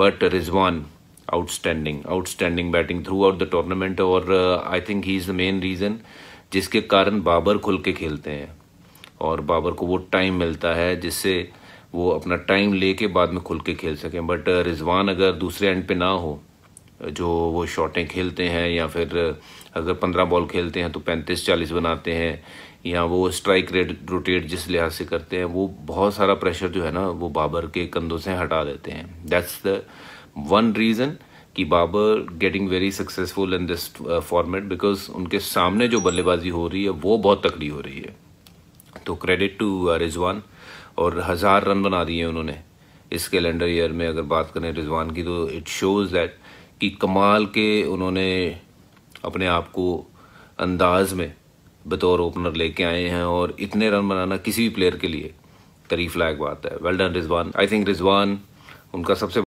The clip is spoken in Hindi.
but Rizwan outstanding outstanding batting throughout the tournament और I think he is the main reason जिसके कारण बाबर खुल के खेलते हैं और बाबर को वो टाइम मिलता है जिससे वो अपना टाइम ले बाद में खुल के खेल सकें बट रिजवान uh, अगर दूसरे एंड पे ना हो जो वो शॉटें खेलते हैं या फिर अगर पंद्रह बॉल खेलते हैं तो पैंतीस चालीस बनाते हैं या वो स्ट्राइक रेट रोटेट जिस लिहाज से करते हैं वो बहुत सारा प्रेशर जो है ना वो बाबर के कंधों से हटा देते हैं दैट्स द वन रीज़न कि Babar getting very successful in this format because उनके सामने जो बल्लेबाजी हो रही है वो बहुत तकड़ी हो रही है तो क्रेडिट टू रिजवान और हज़ार रन बना दिए उन्होंने इस कैलेंडर ईयर में अगर बात करें रिजवान की तो इट शोज़ दैट कि कमाल के उन्होंने अपने आप को अंदाज में बतौर ओपनर लेके आए हैं और इतने रन बनाना किसी भी प्लेयर के लिए तारीफ लायक बात है well done Rizwan I think Rizwan उनका सबसे